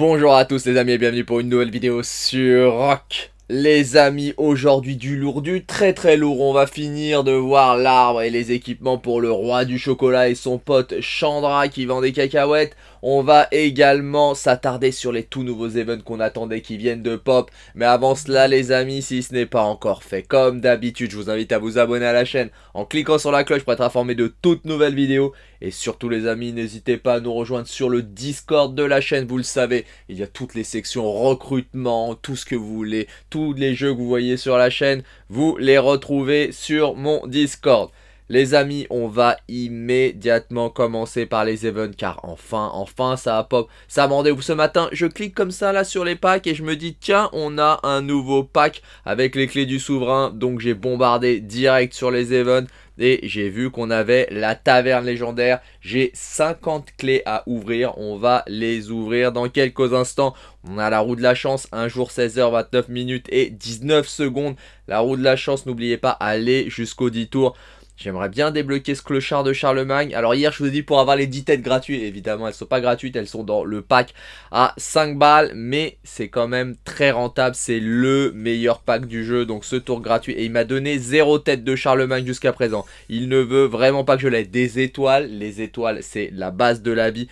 Bonjour à tous les amis et bienvenue pour une nouvelle vidéo sur Rock. Les amis, aujourd'hui du lourd, du très très lourd. On va finir de voir l'arbre et les équipements pour le roi du chocolat et son pote Chandra qui vend des cacahuètes. On va également s'attarder sur les tout nouveaux events qu'on attendait qui viennent de Pop. Mais avant cela, les amis, si ce n'est pas encore fait comme d'habitude, je vous invite à vous abonner à la chaîne en cliquant sur la cloche pour être informé de toutes nouvelles vidéos. Et surtout, les amis, n'hésitez pas à nous rejoindre sur le Discord de la chaîne. Vous le savez, il y a toutes les sections recrutement, tout ce que vous voulez, tous les jeux que vous voyez sur la chaîne, vous les retrouvez sur mon Discord. Les amis, on va immédiatement commencer par les events car enfin, enfin, ça a pop. Ça m'a rendez-vous ce matin, je clique comme ça là sur les packs et je me dis tiens, on a un nouveau pack avec les clés du souverain. Donc j'ai bombardé direct sur les events et j'ai vu qu'on avait la taverne légendaire. J'ai 50 clés à ouvrir, on va les ouvrir dans quelques instants. On a la roue de la chance, un jour 16h29 minutes et 19 secondes. La roue de la chance, n'oubliez pas, allez jusqu'au 10 tours. J'aimerais bien débloquer ce clochard de Charlemagne. Alors hier, je vous ai dit pour avoir les 10 têtes gratuites. Évidemment, elles ne sont pas gratuites. Elles sont dans le pack à 5 balles. Mais c'est quand même très rentable. C'est le meilleur pack du jeu. Donc ce tour gratuit. Et il m'a donné 0 tête de Charlemagne jusqu'à présent. Il ne veut vraiment pas que je l'aie. Des étoiles. Les étoiles, c'est la base de la vie.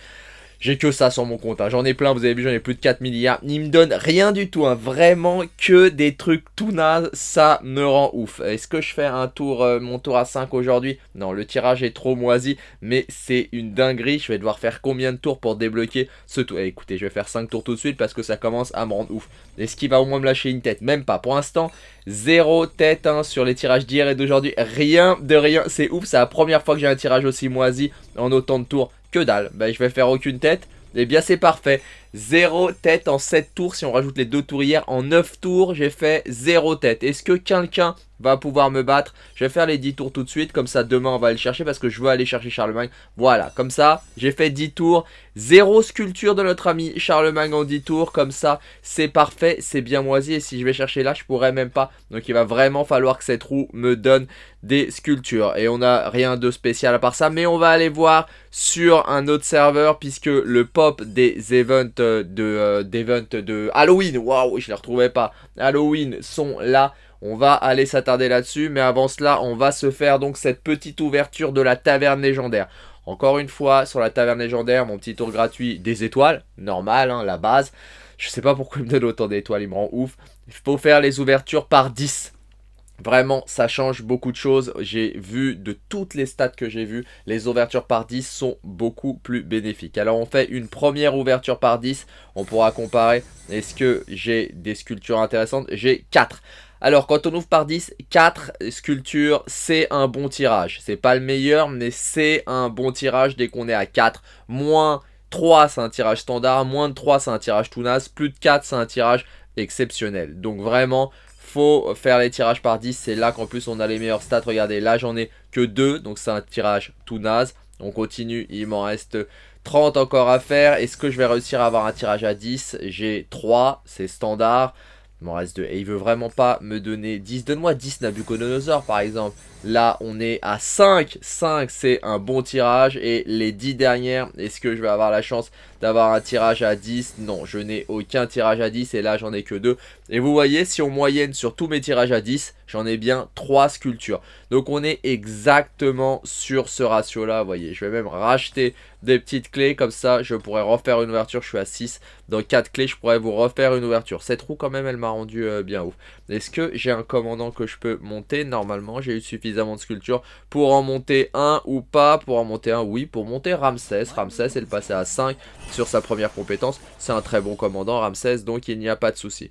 J'ai que ça sur mon compte, hein. j'en ai plein, vous avez vu, j'en ai plus de 4 milliards. Il me donne rien du tout, hein. vraiment que des trucs tout naze, ça me rend ouf. Est-ce que je fais un tour, euh, mon tour à 5 aujourd'hui Non, le tirage est trop moisi, mais c'est une dinguerie. Je vais devoir faire combien de tours pour débloquer ce tour eh, Écoutez, je vais faire 5 tours tout de suite parce que ça commence à me rendre ouf. Est-ce qu'il va au moins me lâcher une tête Même pas, pour l'instant, zéro tête hein, sur les tirages d'hier et d'aujourd'hui. Rien de rien, c'est ouf, c'est la première fois que j'ai un tirage aussi moisi en autant de tours que dalle. Ben, je vais faire aucune tête. et eh bien, c'est parfait. 0 tête en 7 tours. Si on rajoute les deux tours hier, en 9 tours, j'ai fait 0 tête. Est-ce que quelqu'un va pouvoir me battre Je vais faire les 10 tours tout de suite. Comme ça, demain, on va aller chercher parce que je veux aller chercher Charlemagne. Voilà, comme ça, j'ai fait 10 tours. 0 sculpture de notre ami Charlemagne en 10 tours. Comme ça, c'est parfait. C'est bien moisi. Et si je vais chercher là, je pourrais même pas. Donc, il va vraiment falloir que cette roue me donne des sculptures. Et on n'a rien de spécial à part ça. Mais on va aller voir sur un autre serveur puisque le pop des events de euh, d'event de Halloween. Waouh, je ne les retrouvais pas. Halloween sont là. On va aller s'attarder là-dessus, mais avant cela, on va se faire donc cette petite ouverture de la taverne légendaire. Encore une fois, sur la taverne légendaire, mon petit tour gratuit des étoiles, normal, hein, la base. Je sais pas pourquoi il me donne autant d'étoiles, il me rend ouf. Il faut faire les ouvertures par 10. Vraiment, ça change beaucoup de choses. J'ai vu de toutes les stats que j'ai vues, les ouvertures par 10 sont beaucoup plus bénéfiques. Alors on fait une première ouverture par 10, on pourra comparer. Est-ce que j'ai des sculptures intéressantes J'ai 4. Alors quand on ouvre par 10, 4 sculptures, c'est un bon tirage. C'est pas le meilleur, mais c'est un bon tirage dès qu'on est à 4. Moins 3, c'est un tirage standard. Moins de 3, c'est un tirage tout naze. Plus de 4, c'est un tirage exceptionnel. Donc vraiment, faut faire les tirages par 10. C'est là qu'en plus on a les meilleurs stats. Regardez, là j'en ai que 2. Donc c'est un tirage tout naze. On continue, il m'en reste 30 encore à faire. Est-ce que je vais réussir à avoir un tirage à 10 J'ai 3, c'est standard. Il m'en reste 2. Et il veut vraiment pas me donner 10. Donne-moi 10 Nabucodonosor par exemple. Là, on est à 5. 5, c'est un bon tirage. Et les 10 dernières, est-ce que je vais avoir la chance d'avoir un tirage à 10 Non, je n'ai aucun tirage à 10. Et là, j'en ai que 2. Et vous voyez, si on moyenne sur tous mes tirages à 10, j'en ai bien 3 sculptures. Donc on est exactement sur ce ratio-là, vous voyez. Je vais même racheter des petites clés, comme ça je pourrais refaire une ouverture, je suis à 6. Dans 4 clés, je pourrais vous refaire une ouverture. Cette roue quand même, elle m'a rendu euh, bien ouf. Est-ce que j'ai un commandant que je peux monter Normalement, j'ai eu suffisamment de sculptures pour en monter un ou pas. Pour en monter un, oui. Pour monter Ramsès, Ramsès, elle passait à 5 sur sa première compétence. C'est un très bon commandant, Ramsès, donc il n'y a pas de souci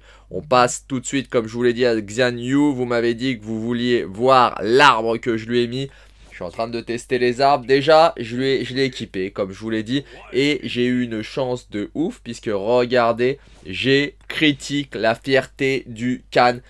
passe tout de suite, comme je vous l'ai dit à Xian Yu. Vous m'avez dit que vous vouliez voir l'arbre que je lui ai mis. Je suis en train de tester les arbres. Déjà, je l'ai équipé, comme je vous l'ai dit. Et j'ai eu une chance de ouf, puisque regardez, j'ai critique la fierté du Cannes.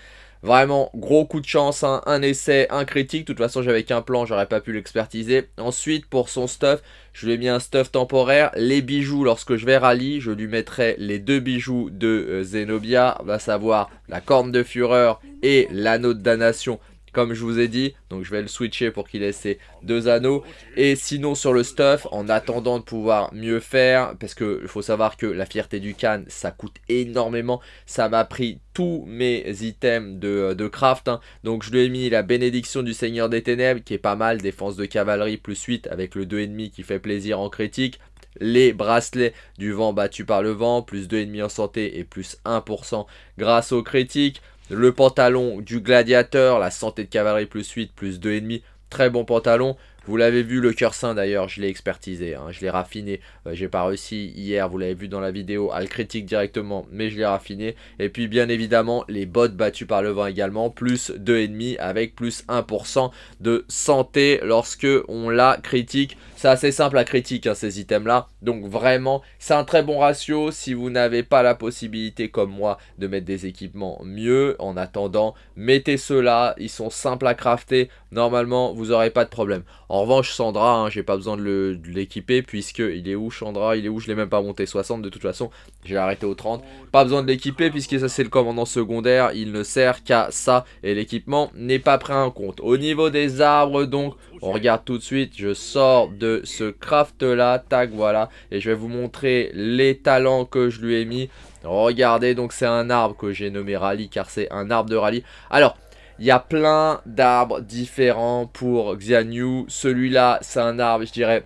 Vraiment, gros coup de chance, hein. un essai, un critique. De toute façon, j'avais qu'un plan, j'aurais pas pu l'expertiser. Ensuite, pour son stuff, je lui ai mis un stuff temporaire. Les bijoux, lorsque je vais rallye, je lui mettrai les deux bijoux de euh, Zenobia, à savoir la corne de fureur et l'anneau de damnation comme je vous ai dit. Donc je vais le switcher pour qu'il ait ses deux anneaux. Et sinon sur le stuff, en attendant de pouvoir mieux faire, parce qu'il faut savoir que la fierté du canne, ça coûte énormément. Ça m'a pris tous mes items de, euh, de craft. Hein. Donc je lui ai mis la bénédiction du Seigneur des Ténèbres, qui est pas mal, défense de cavalerie plus 8 avec le 2,5 qui fait plaisir en critique les bracelets du vent battu par le vent, plus 2,5 en santé et plus 1% grâce aux critiques. Le pantalon du gladiateur, la santé de cavalerie plus 8, plus 2,5, très bon pantalon. Vous l'avez vu, le cœur sain d'ailleurs, je l'ai expertisé, hein, je l'ai raffiné. Euh, j'ai pas réussi hier, vous l'avez vu dans la vidéo, à le critiquer directement, mais je l'ai raffiné. Et puis bien évidemment, les bottes battues par le vent également, plus 2,5 avec plus 1% de santé lorsque on la critique. C'est assez simple à critiquer hein, ces items-là. Donc vraiment, c'est un très bon ratio si vous n'avez pas la possibilité comme moi de mettre des équipements mieux. En attendant, mettez ceux-là, ils sont simples à crafter. Normalement, vous n'aurez pas de problème. En revanche, Sandra, hein, j'ai pas besoin de l'équiper puisque il est où Chandra Il est où Je l'ai même pas monté 60 de toute façon. J'ai arrêté au 30. Pas besoin de l'équiper puisque ça c'est le commandant secondaire. Il ne sert qu'à ça et l'équipement n'est pas pris en compte. Au niveau des arbres donc, on regarde tout de suite. Je sors de ce craft là. Tac voilà. Et je vais vous montrer les talents que je lui ai mis. Regardez donc c'est un arbre que j'ai nommé Rally car c'est un arbre de rallye. Alors il y a plein d'arbres différents pour Xianyu. Celui-là, c'est un arbre, je dirais,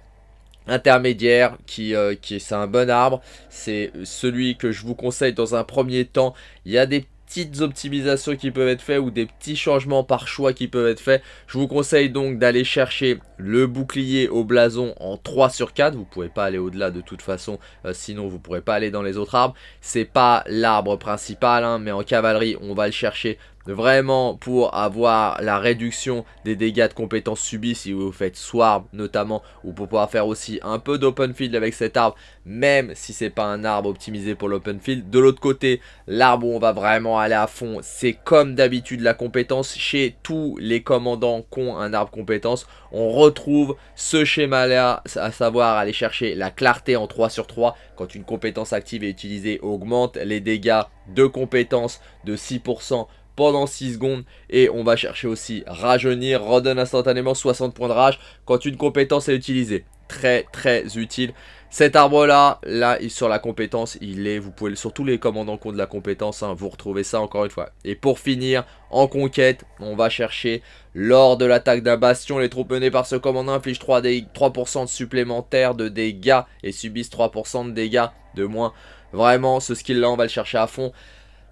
intermédiaire qui, euh, c'est un bon arbre c'est celui que je vous conseille dans un premier temps il y a des petites optimisations qui peuvent être faites ou des petits changements par choix qui peuvent être faits je vous conseille donc d'aller chercher le bouclier au blason en 3 sur 4 vous ne pouvez pas aller au delà de toute façon euh, sinon vous ne pourrez pas aller dans les autres arbres c'est pas l'arbre principal hein, mais en cavalerie on va le chercher vraiment pour avoir la réduction des dégâts de compétences subis si vous faites Swarm notamment ou pour pouvoir faire aussi un peu d'open field avec cet arbre même si c'est pas un arbre optimisé pour l'open field. De l'autre côté l'arbre où on va vraiment aller à fond c'est comme d'habitude la compétence chez tous les commandants qui ont un arbre compétence. On retrouve ce schéma là à savoir aller chercher la clarté en 3 sur 3 quand une compétence active est utilisée augmente les dégâts de compétence de 6% pendant 6 secondes et on va chercher aussi rajeunir, redonne instantanément 60 points de rage quand une compétence est utilisée. Très très utile. Cet arbre là, là sur la compétence, il est, vous pouvez sur tous les commandants compte de la compétence, hein, vous retrouvez ça encore une fois. Et pour finir, en conquête, on va chercher lors de l'attaque d'un bastion, les troupes menées par ce commandant infligent 3%, 3 de supplémentaires de dégâts et subissent 3% de dégâts de moins. Vraiment, ce skill là, on va le chercher à fond.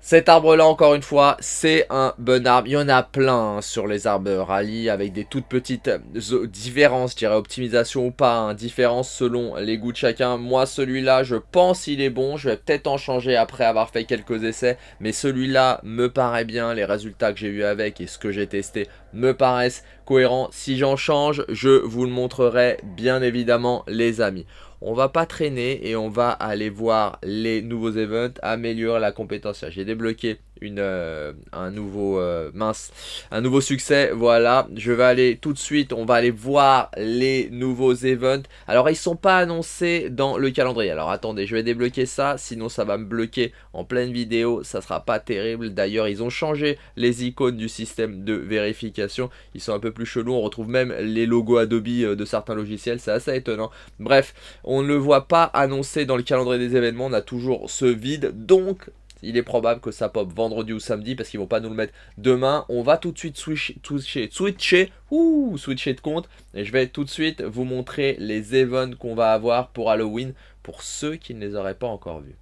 Cet arbre-là, encore une fois, c'est un bon arbre. Il y en a plein hein, sur les arbres rallye avec des toutes petites euh, différences, je dirais optimisation ou pas, hein, différences selon les goûts de chacun. Moi, celui-là, je pense il est bon. Je vais peut-être en changer après avoir fait quelques essais, mais celui-là me paraît bien. Les résultats que j'ai eu avec et ce que j'ai testé me paraissent cohérents. Si j'en change, je vous le montrerai bien évidemment, les amis on va pas traîner et on va aller voir les nouveaux events, améliorer la compétence. J'ai débloqué une, euh, un nouveau euh, mince, un nouveau succès. Voilà, je vais aller tout de suite, on va aller voir les nouveaux events. Alors ils sont pas annoncés dans le calendrier. Alors attendez, je vais débloquer ça, sinon ça va me bloquer en pleine vidéo, ça sera pas terrible. D'ailleurs, ils ont changé les icônes du système de vérification. Ils sont un peu plus chelous, on retrouve même les logos Adobe euh, de certains logiciels, c'est assez étonnant. Bref, on ne le voit pas annoncé dans le calendrier des événements, on a toujours ce vide. Donc il est probable que ça pop vendredi ou samedi parce qu'ils vont pas nous le mettre demain. On va tout de suite switcher, ouh, switcher de compte. Et je vais tout de suite vous montrer les events qu'on va avoir pour Halloween pour ceux qui ne les auraient pas encore vus.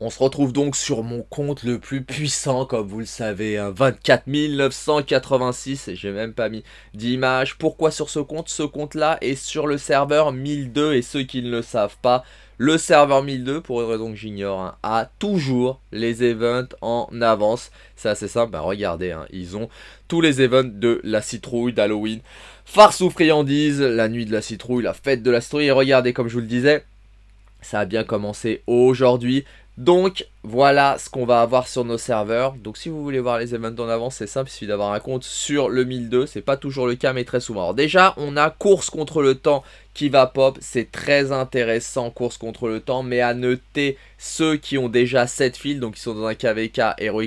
On se retrouve donc sur mon compte le plus puissant, comme vous le savez, 24 986, et j'ai même pas mis d'image. Pourquoi sur ce compte Ce compte-là est sur le serveur 1002, et ceux qui ne le savent pas, le serveur 1002, pour une raison que j'ignore, hein, a toujours les events en avance. C'est assez simple, bah, regardez, hein, ils ont tous les events de la citrouille, d'Halloween, farce ou friandise, la nuit de la citrouille, la fête de la citrouille. Et regardez, comme je vous le disais, ça a bien commencé aujourd'hui. Donc, voilà ce qu'on va avoir sur nos serveurs. Donc si vous voulez voir les événements en avance, c'est simple, il suffit d'avoir un compte sur le 1002. C'est pas toujours le cas, mais très souvent. Alors déjà, on a course contre le temps qui va pop. C'est très intéressant, course contre le temps. Mais à noter ceux qui ont déjà 7 fils, donc ils sont dans un KVK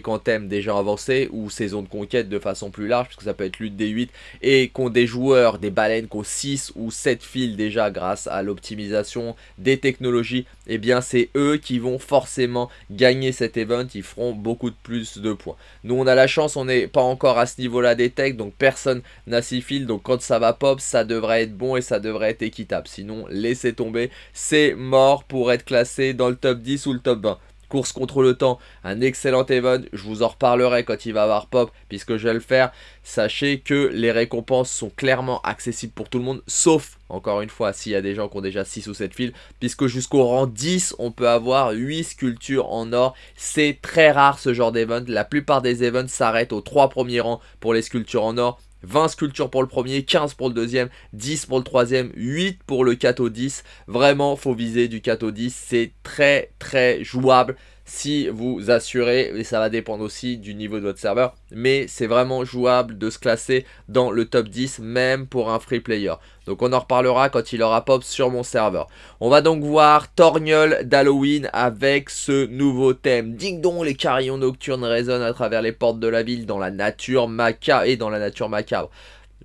en thème déjà avancé, ou saison de conquête de façon plus large, puisque ça peut être lutte des 8, et ont des joueurs, des baleines qui ont 6 ou 7 fils déjà grâce à l'optimisation des technologies, et eh bien c'est eux qui vont forcément gagner gagner cet event, ils feront beaucoup de plus de points. Nous, on a la chance, on n'est pas encore à ce niveau-là des techs, donc personne n'a si file. Donc quand ça va pop, ça devrait être bon et ça devrait être équitable. Sinon, laissez tomber, c'est mort pour être classé dans le top 10 ou le top 20 course contre le temps, un excellent event. Je vous en reparlerai quand il va avoir pop, puisque je vais le faire. Sachez que les récompenses sont clairement accessibles pour tout le monde, sauf, encore une fois, s'il y a des gens qui ont déjà 6 ou 7 fils, puisque jusqu'au rang 10, on peut avoir 8 sculptures en or. C'est très rare ce genre d'event. La plupart des events s'arrêtent aux 3 premiers rangs pour les sculptures en or. 20 sculptures pour le premier, 15 pour le deuxième, 10 pour le troisième, 8 pour le 4 au 10. Vraiment, faut viser du 4 au 10. C'est très, très jouable si vous assurez, et ça va dépendre aussi du niveau de votre serveur, mais c'est vraiment jouable de se classer dans le top 10 même pour un free player. Donc on en reparlera quand il aura pop sur mon serveur. On va donc voir Torgnol d'Halloween avec ce nouveau thème. Ding les carillons nocturnes résonnent à travers les portes de la ville dans la nature macabre et dans la nature macabre.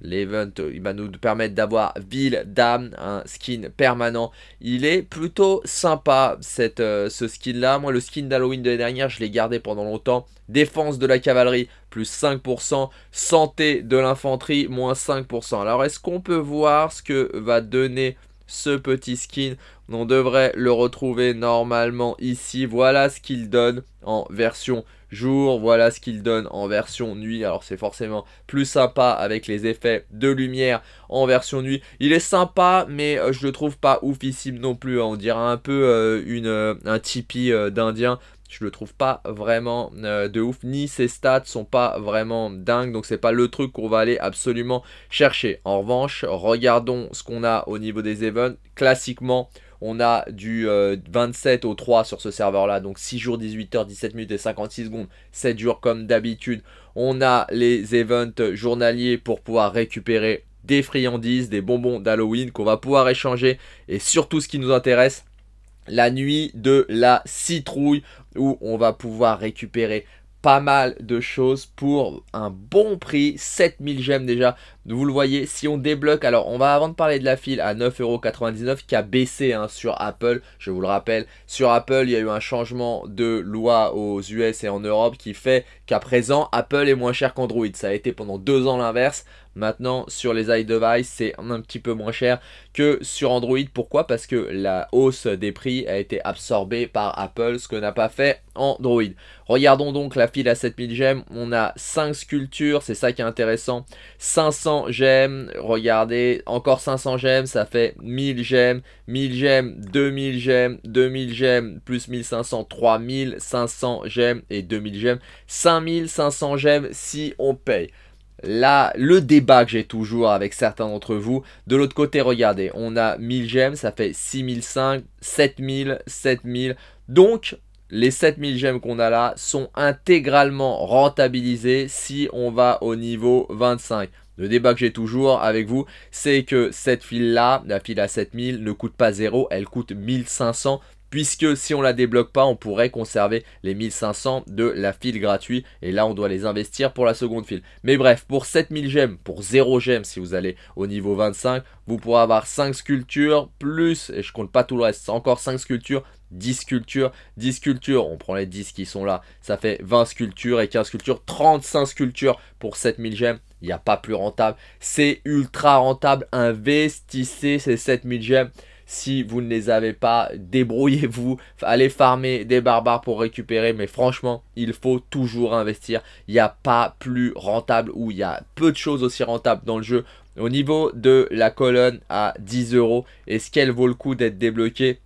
L'event, euh, il va nous permettre d'avoir Ville Dame, un skin permanent. Il est plutôt sympa, cette, euh, ce skin-là. Moi, le skin d'Halloween de l'année dernière, je l'ai gardé pendant longtemps. Défense de la cavalerie, plus 5%. Santé de l'infanterie, moins 5%. Alors, est-ce qu'on peut voir ce que va donner ce petit skin On devrait le retrouver normalement ici. Voilà ce qu'il donne en version voilà ce qu'il donne en version nuit. Alors c'est forcément plus sympa avec les effets de lumière en version nuit. Il est sympa, mais euh, je le trouve pas oufissime non plus. Hein. On dirait un peu euh, une, euh, un tipi d'Indien je le trouve pas vraiment de ouf, ni ses stats sont pas vraiment dingues, donc c'est pas le truc qu'on va aller absolument chercher. En revanche, regardons ce qu'on a au niveau des events. Classiquement, on a du 27 euh, au 3 sur ce serveur-là, donc 6 jours, 18 h 17 minutes et 56 secondes, 7 jours comme d'habitude. On a les events journaliers pour pouvoir récupérer des friandises, des bonbons d'Halloween qu'on va pouvoir échanger et surtout ce qui nous intéresse, la nuit de la citrouille où on va pouvoir récupérer pas mal de choses pour un bon prix. 7000 gemmes déjà vous le voyez, si on débloque, alors on va avant de parler de la file à 9,99€ qui a baissé hein, sur Apple, je vous le rappelle. Sur Apple, il y a eu un changement de loi aux US et en Europe qui fait qu'à présent, Apple est moins cher qu'Android. Ça a été pendant deux ans l'inverse. Maintenant, sur les iDevice, c'est un petit peu moins cher que sur Android. Pourquoi Parce que la hausse des prix a été absorbée par Apple, ce que n'a pas fait Android. Regardons donc la file à 7000 gemmes. On a 5 sculptures, c'est ça qui est intéressant. 500 j'aime, regardez, encore 500 gemmes, ça fait 1000 gemmes, 1000 gemmes, 2000 gemmes, 2000 gemmes, plus 1500, 3500 gemmes et 2000 gemmes, 5500 gemmes si on paye. Là, le débat que j'ai toujours avec certains d'entre vous, de l'autre côté, regardez, on a 1000 gemmes, ça fait 6005, 7000, 7000. Donc, les 7000 gemmes qu'on a là sont intégralement rentabilisés si on va au niveau 25. Le débat que j'ai toujours avec vous, c'est que cette file-là, la file à 7000, ne coûte pas 0, elle coûte 1500 puisque si on la débloque pas, on pourrait conserver les 1500 de la file gratuite, et là on doit les investir pour la seconde file. Mais bref, pour 7000 gemmes, pour 0 gemmes si vous allez au niveau 25, vous pourrez avoir 5 sculptures, plus, et je compte pas tout le reste, encore 5 sculptures, 10 sculptures, 10 sculptures, on prend les 10 qui sont là, ça fait 20 sculptures et 15 sculptures, 35 sculptures pour 7000 gemmes, il n'y a pas plus rentable. C'est ultra rentable. Investissez ces 7000 gemmes. Si vous ne les avez pas, débrouillez-vous. Allez farmer des barbares pour récupérer. Mais franchement, il faut toujours investir. Il n'y a pas plus rentable ou il y a peu de choses aussi rentables dans le jeu. Au niveau de la colonne à 10 euros, est-ce qu'elle vaut le coup d'être débloquée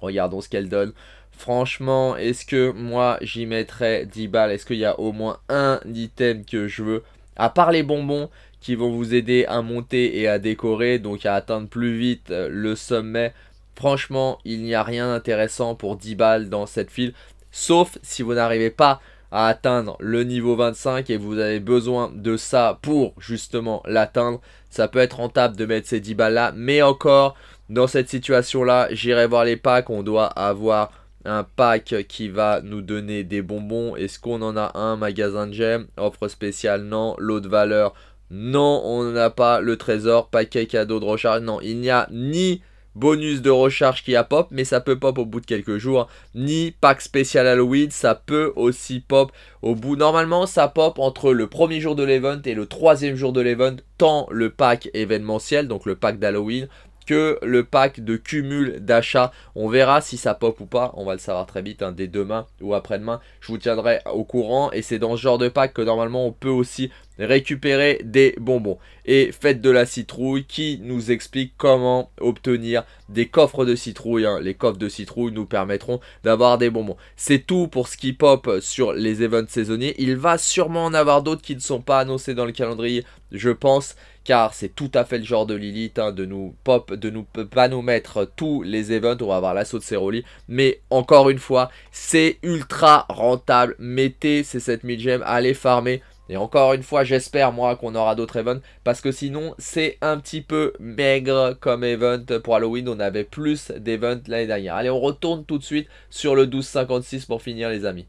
Regardons ce qu'elle donne. Franchement, est-ce que moi j'y mettrais 10 balles Est-ce qu'il y a au moins un item que je veux à part les bonbons qui vont vous aider à monter et à décorer, donc à atteindre plus vite euh, le sommet. Franchement, il n'y a rien d'intéressant pour 10 balles dans cette file, sauf si vous n'arrivez pas à atteindre le niveau 25 et vous avez besoin de ça pour justement l'atteindre. Ça peut être rentable de mettre ces 10 balles là, mais encore, dans cette situation là, j'irai voir les packs, on doit avoir un pack qui va nous donner des bonbons. Est-ce qu'on en a un magasin de gemmes Offre spéciale, non. Lot de valeur, non. On n'a pas le trésor, paquet cadeau de recharge, non. Il n'y a ni bonus de recharge qui a pop, mais ça peut pop au bout de quelques jours, ni pack spécial Halloween, ça peut aussi pop au bout. Normalement, ça pop entre le premier jour de l'event et le troisième jour de l'event, tant le pack événementiel, donc le pack d'Halloween, que le pack de cumul d'achat. On verra si ça pop ou pas. On va le savoir très vite, hein, dès demain ou après-demain. Je vous tiendrai au courant. Et c'est dans ce genre de pack que normalement on peut aussi récupérer des bonbons. Et faites de la Citrouille qui nous explique comment obtenir des coffres de citrouille. Hein. Les coffres de citrouille nous permettront d'avoir des bonbons. C'est tout pour ce qui pop sur les events saisonniers. Il va sûrement en avoir d'autres qui ne sont pas annoncés dans le calendrier, je pense car c'est tout à fait le genre de Lilith hein, de nous pop, de nous pas nous mettre tous les events, on va avoir l'assaut de Ceroli, mais encore une fois, c'est ultra rentable, mettez ces 7000 gemmes, allez farmer, et encore une fois, j'espère moi qu'on aura d'autres events parce que sinon c'est un petit peu maigre comme event pour Halloween. On avait plus d'events l'année dernière. Allez, on retourne tout de suite sur le 1256 pour finir les amis.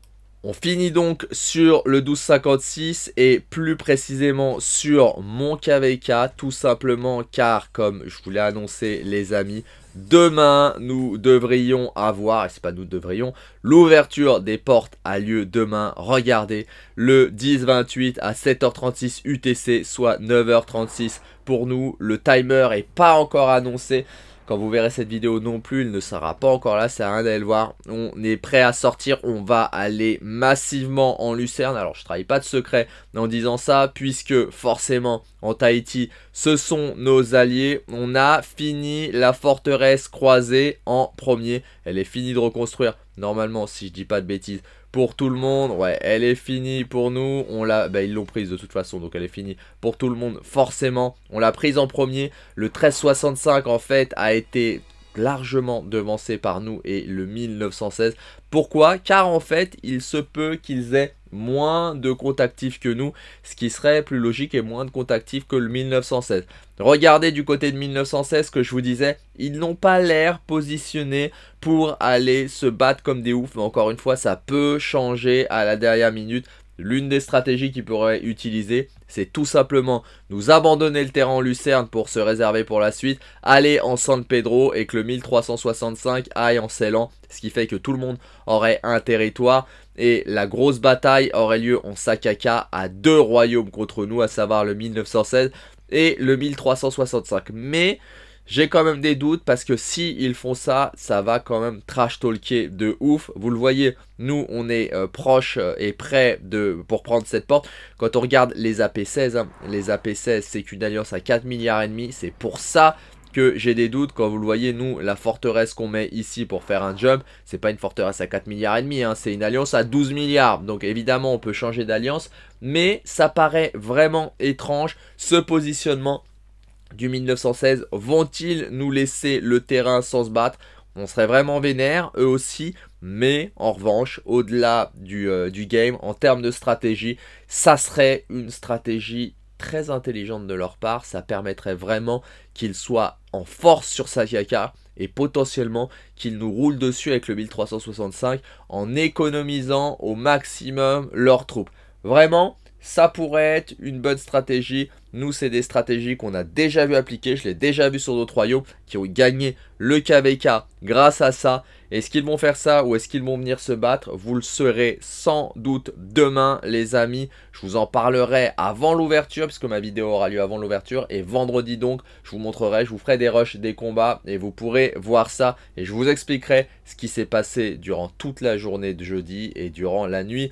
On finit donc sur le 1256 et plus précisément sur mon KVK, tout simplement car comme je vous l'ai annoncé les amis, demain nous devrions avoir, et c'est pas nous devrions, l'ouverture des portes a lieu demain, regardez, le 10-28 à 7h36 UTC, soit 9h36 pour nous, le timer est pas encore annoncé, quand vous verrez cette vidéo non plus, il ne sera pas encore là, c'est à rien d'aller le voir. On est prêt à sortir, on va aller massivement en Lucerne. Alors je ne trahis pas de secret en disant ça, puisque forcément en Tahiti, ce sont nos alliés. On a fini la forteresse croisée en premier. Elle est finie de reconstruire, normalement si je dis pas de bêtises, pour tout le monde. Ouais, elle est finie pour nous. On l'a, bah, ils l'ont prise de toute façon, donc elle est finie pour tout le monde, forcément. On l'a prise en premier. Le 1365, en fait, a été largement devancé par nous et le 1916. Pourquoi Car en fait, il se peut qu'ils aient moins de contactifs que nous, ce qui serait plus logique et moins de comptes que le 1916. Regardez du côté de 1916 que je vous disais, ils n'ont pas l'air positionnés pour aller se battre comme des oufs, mais encore une fois, ça peut changer à la dernière minute. L'une des stratégies qu'ils pourraient utiliser, c'est tout simplement nous abandonner le terrain en Lucerne pour se réserver pour la suite, aller en San Pedro et que le 1365 aille en Ceylan, ce qui fait que tout le monde aurait un territoire. Et la grosse bataille aurait lieu en Sakaka à deux royaumes contre nous, à savoir le 1916 et le 1365. Mais j'ai quand même des doutes parce que si ils font ça, ça va quand même trash talker de ouf. Vous le voyez, nous on est euh, proche euh, et prêt de, pour prendre cette porte. Quand on regarde les AP16, hein, les AP16 c'est qu'une alliance à 4 milliards et demi, c'est pour ça j'ai des doutes. Quand vous le voyez, nous, la forteresse qu'on met ici pour faire un jump, c'est pas une forteresse à 4 milliards et demi, hein, c'est une alliance à 12 milliards. Donc évidemment, on peut changer d'alliance, mais ça paraît vraiment étrange ce positionnement du 1916. Vont-ils nous laisser le terrain sans se battre on serait vraiment vénère, eux aussi, mais en revanche, au-delà du, euh, du game, en termes de stratégie, ça serait une stratégie très intelligente de leur part. Ça permettrait vraiment qu'ils soient en force sur Sakaka et potentiellement qu'ils nous roulent dessus avec le 1365 en économisant au maximum leurs troupes. Vraiment, ça pourrait être une bonne stratégie. Nous, c'est des stratégies qu'on a déjà vu appliquer. Je l'ai déjà vu sur d'autres royaumes qui ont gagné le KVK grâce à ça. Est-ce qu'ils vont faire ça ou est-ce qu'ils vont venir se battre Vous le saurez sans doute demain, les amis. Je vous en parlerai avant l'ouverture, puisque ma vidéo aura lieu avant l'ouverture. Et vendredi donc, je vous montrerai, je vous ferai des rushs, des combats, et vous pourrez voir ça. Et je vous expliquerai ce qui s'est passé durant toute la journée de jeudi et durant la nuit